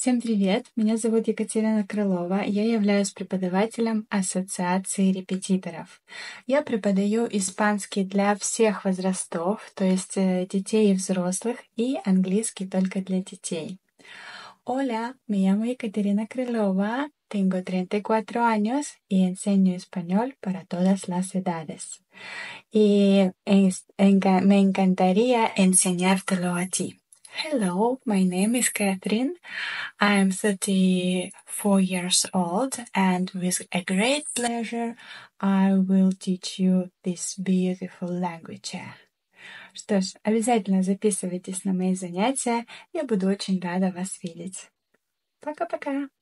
Всем привет! Меня зовут Екатерина Крылова. Я являюсь преподавателем Ассоциации репетиторов. Я преподаю испанский для всех возрастов, то есть э, детей и взрослых, и английский только для детей. Hola, me llamo Екатерина Крылова. Tengo 34 años y enseño español para todas las edades. Y en, en, me encantaría enseñártelo a ti. Hello, my name is Catherine. I am 34 years old, and with a great pleasure, I will teach you this beautiful language. Что ж, обязательно записывайтесь на мои занятия. Я буду очень рада вас видеть. Пока-пока!